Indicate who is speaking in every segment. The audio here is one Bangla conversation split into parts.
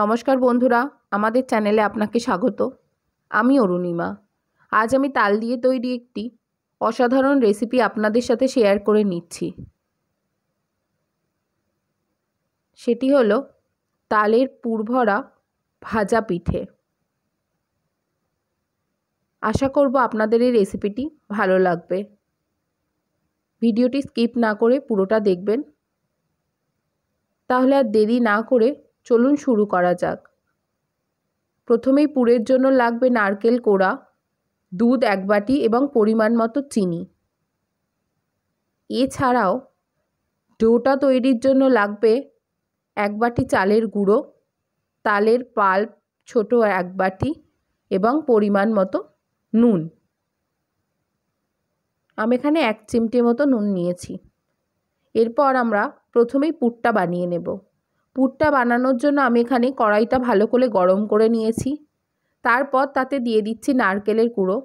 Speaker 1: নমস্কার বন্ধুরা আমাদের চ্যানেলে আপনাকে স্বাগত আমি অরুণিমা আজ আমি তাল দিয়ে তৈরি একটি অসাধারণ রেসিপি আপনাদের সাথে শেয়ার করে নিচ্ছি সেটি হলো তালের পুরভরা ভাজা পিঠে আশা করব আপনাদের এই রেসিপিটি ভালো লাগবে ভিডিওটি স্কিপ না করে পুরোটা দেখবেন তাহলে আর দেরি না করে চলুন শুরু করা যাক প্রথমেই পুরের জন্য লাগবে নারকেল কোড়া দুধ এক বাটি এবং পরিমাণ মতো চিনি এছাড়াও ডোটা তৈরির জন্য লাগবে এক বাটি চালের গুঁড়ো তালের পাল্প ছোট এক বাটি এবং পরিমাণ মতো নুন আমি এখানে এক চিমটে মতো নুন নিয়েছি এরপর আমরা প্রথমেই পুরটা বানিয়ে নেব পুরটা বানানোর জন্য আমি এখানে কড়াইটা ভালো করে গরম করে নিয়েছি তারপর তাতে দিয়ে দিচ্ছি নারকেলের কুড়ো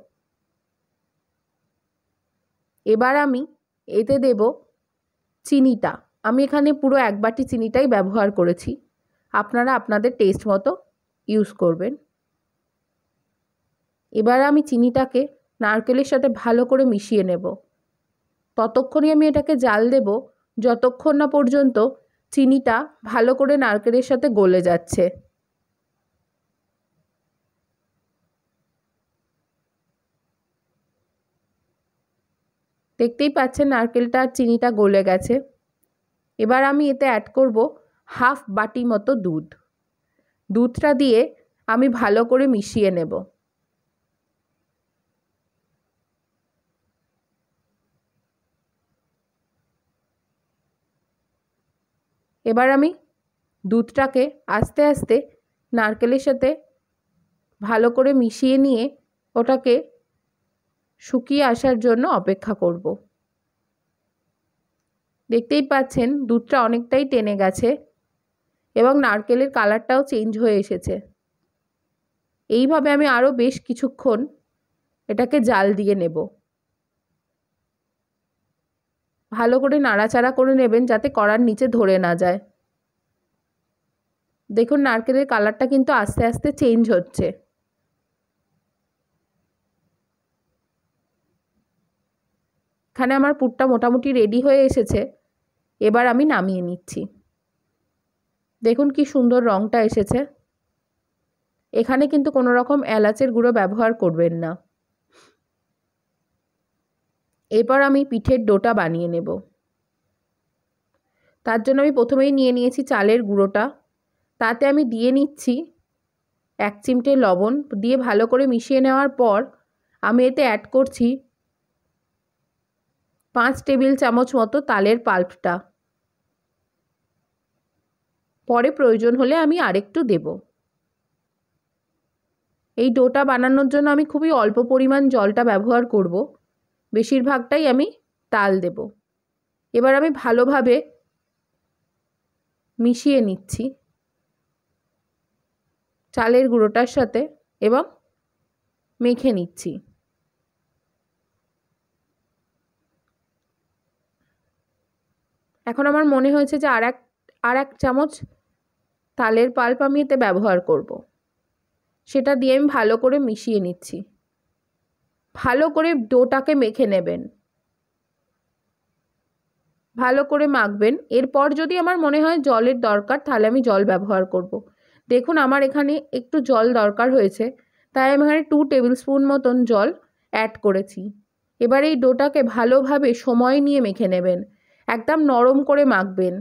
Speaker 1: এবার আমি এতে দেব চিনিটা আমি এখানে পুরো এক বাটি চিনিটাই ব্যবহার করেছি আপনারা আপনাদের টেস্ট মতো ইউজ করবেন এবার আমি চিনিটাকে নারকেলের সাথে ভালো করে মিশিয়ে নেব ততক্ষণই আমি এটাকে জাল দেব যতক্ষণ না পর্যন্ত চিনিটা ভালো করে নারকেলের সাথে গলে যাচ্ছে দেখতেই পাচ্ছেন নারকেলটা আর চিনিটা গলে গেছে এবার আমি এতে অ্যাড করব হাফ বাটি মতো দুধ দুধটা দিয়ে আমি ভালো করে মিশিয়ে নেব এবার আমি দুধটাকে আস্তে আস্তে নারকেলের সাথে ভালো করে মিশিয়ে নিয়ে ওটাকে শুকিয়ে আসার জন্য অপেক্ষা করব দেখতেই পাচ্ছেন দুধটা অনেকটাই টেনে গেছে এবং নারকেলের কালারটাও চেঞ্জ হয়ে এসেছে এইভাবে আমি আরও বেশ কিছুক্ষণ এটাকে জাল দিয়ে নেব ভালো করে নাড়াচাড়া করে নেবেন যাতে কড়ার নিচে ধরে না যায় দেখুন নারকেলের কালারটা কিন্তু আস্তে আস্তে চেঞ্জ হচ্ছে এখানে আমার পুরটা মোটামুটি রেডি হয়ে এসেছে এবার আমি নামিয়ে নিচ্ছি দেখুন কি সুন্দর রঙটা এসেছে এখানে কিন্তু কোনো রকম এলাচের গুঁড়ো ব্যবহার করবেন না এরপর আমি পিঠের ডোটা বানিয়ে নেব তার জন্য আমি প্রথমেই নিয়ে নিয়েছি চালের গুঁড়োটা তাতে আমি দিয়ে নিচ্ছি এক চিমটে লবণ দিয়ে ভালো করে মিশিয়ে নেওয়ার পর আমি এতে অ্যাড করছি পাঁচ টেবিল চামচ মতো তালের পাল্পটা পরে প্রয়োজন হলে আমি আরেকটু দেব এই ডোটা বানানোর জন্য আমি খুবই অল্প পরিমাণ জলটা ব্যবহার করব বেশিরভাগটাই আমি তাল দেব এবার আমি ভালোভাবে মিশিয়ে নিচ্ছি চালের গুঁড়োটার সাথে এবং মেখে নিচ্ছি এখন আমার মনে হয়েছে যে আর এক আর এক চামচ তালের পাল্প আমি এতে ব্যবহার করব। সেটা দিয়ে আমি ভালো করে মিশিয়ে নিচ্ছি ভালো করে ডোটাকে মেখে নেবেন ভালো করে মাখবেন এরপর যদি আমার মনে হয় জলের দরকার তাহলে আমি জল ব্যবহার করব। দেখুন আমার এখানে একটু জল দরকার হয়েছে তাই আমি এখানে টু টেবিল স্পুন মতন জল অ্যাড করেছি এবার এই ডোটাকে ভালোভাবে সময় নিয়ে মেখে নেবেন একদম নরম করে মাখবেন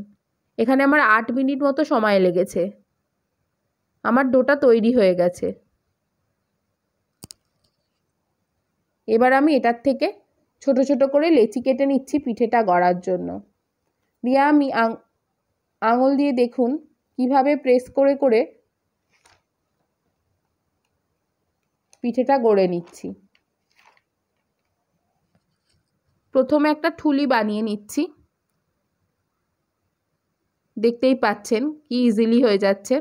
Speaker 1: এখানে আমার আট মিনিট মতো সময় লেগেছে আমার ডোটা তৈরি হয়ে গেছে এবার আমি এটার থেকে ছোট ছোট করে লেচি কেটে নিচ্ছি পিঠেটা গড়ার জন্য দিয়ে আমি আঙুল দিয়ে দেখুন কিভাবে প্রেস করে করে পিঠেটা গড়ে নিচ্ছি প্রথমে একটা ঠুলি বানিয়ে নিচ্ছি দেখতেই পাচ্ছেন কি ইজিলি হয়ে যাচ্ছে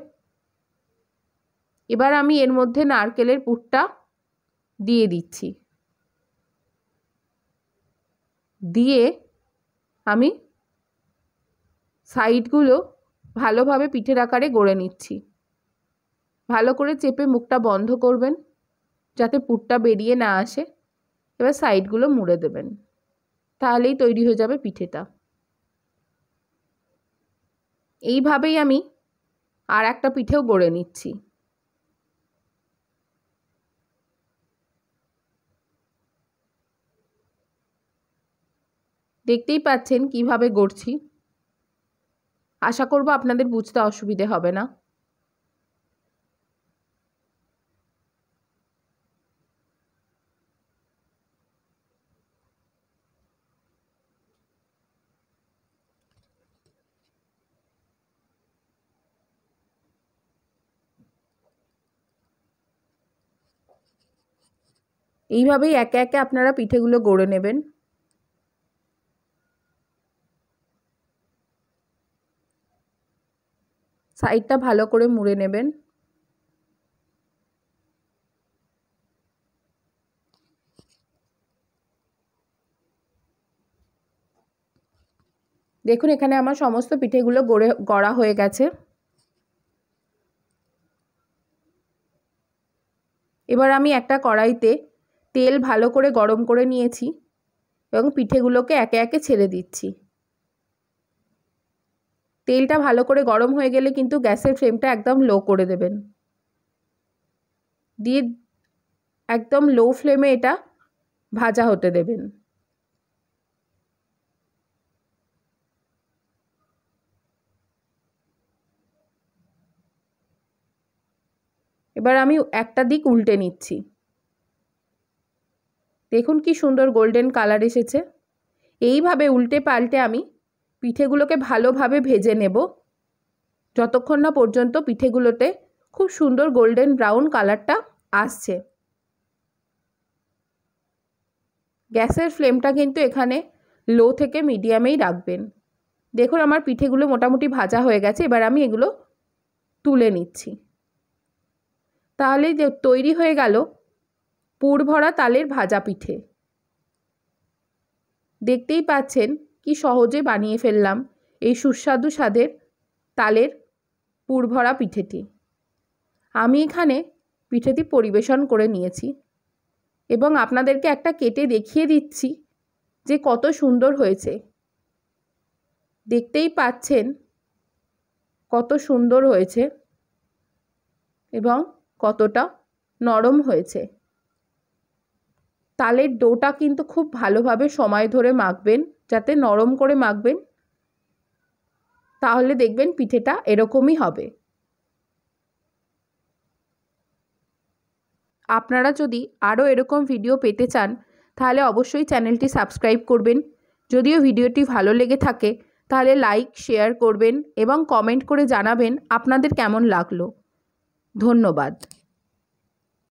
Speaker 1: এবার আমি এর মধ্যে নারকেলের পুরটা দিয়ে দিচ্ছি দিয়ে আমি সাইডগুলো ভালোভাবে পিঠের আকারে গড়ে নিচ্ছি ভালো করে চেপে মুখটা বন্ধ করবেন যাতে পুরটা বেরিয়ে না আসে এবার সাইডগুলো মুড়ে দেবেন তাহলেই তৈরি হয়ে যাবে পিঠেটা এইভাবেই আমি আর একটা পিঠেও গড়ে নিচ্ছি দেখতেই পাচ্ছেন কিভাবে গড়ছি আশা করব আপনাদের বুঝতে অসুবিধে হবে না এইভাবেই একে একে আপনারা পিঠেগুলো গড়ে নেবেন সাইডটা ভালো করে মুড়ে নেবেন দেখুন এখানে আমার সমস্ত পিঠেগুলো গড়ে গড়া হয়ে গেছে এবার আমি একটা কড়াইতে তেল ভালো করে গরম করে নিয়েছি এবং পিঠেগুলোকে একে একে ছেড়ে দিচ্ছি তেলটা ভালো করে গরম হয়ে গেলে কিন্তু গ্যাসের ফ্লেমটা একদম লো করে দেবেন দিয়ে একদম লো ফ্লেমে এটা ভাজা হতে দেবেন এবার আমি একটা দিক উল্টে নিচ্ছি দেখুন কি সুন্দর গোল্ডেন কালার এসেছে এইভাবে উল্টে পাল্টে আমি পিঠেগুলোকে ভালোভাবে ভেজে নেব যতক্ষণ না পর্যন্ত পিঠেগুলোতে খুব সুন্দর গোল্ডেন ব্রাউন কালারটা আসছে গ্যাসের ফ্লেমটা কিন্তু এখানে লো থেকে মিডিয়ামেই রাখবেন দেখুন আমার পিঠেগুলো মোটামুটি ভাজা হয়ে গেছে এবার আমি এগুলো তুলে নিচ্ছি তাহলে তৈরি হয়ে গেল পুর ভরা তালের ভাজা পিঠে দেখতেই পাচ্ছেন কি সহজে বানিয়ে ফেললাম এই সুস্বাদু স্বাদের তালের পুরভরা পিঠেটি আমি এখানে পিঠেটি পরিবেশন করে নিয়েছি এবং আপনাদেরকে একটা কেটে দেখিয়ে দিচ্ছি যে কত সুন্দর হয়েছে দেখতেই পাচ্ছেন কত সুন্দর হয়েছে এবং কতটা নরম হয়েছে তালের ডোটা কিন্তু খুব ভালোভাবে সময় ধরে মাখবেন যাতে নরম করে মাখবেন তাহলে দেখবেন পিঠেটা এরকমই হবে আপনারা যদি আরও এরকম ভিডিও পেতে চান তাহলে অবশ্যই চ্যানেলটি সাবস্ক্রাইব করবেন যদিও ভিডিওটি ভালো লেগে থাকে তাহলে লাইক শেয়ার করবেন এবং কমেন্ট করে জানাবেন আপনাদের কেমন লাগলো ধন্যবাদ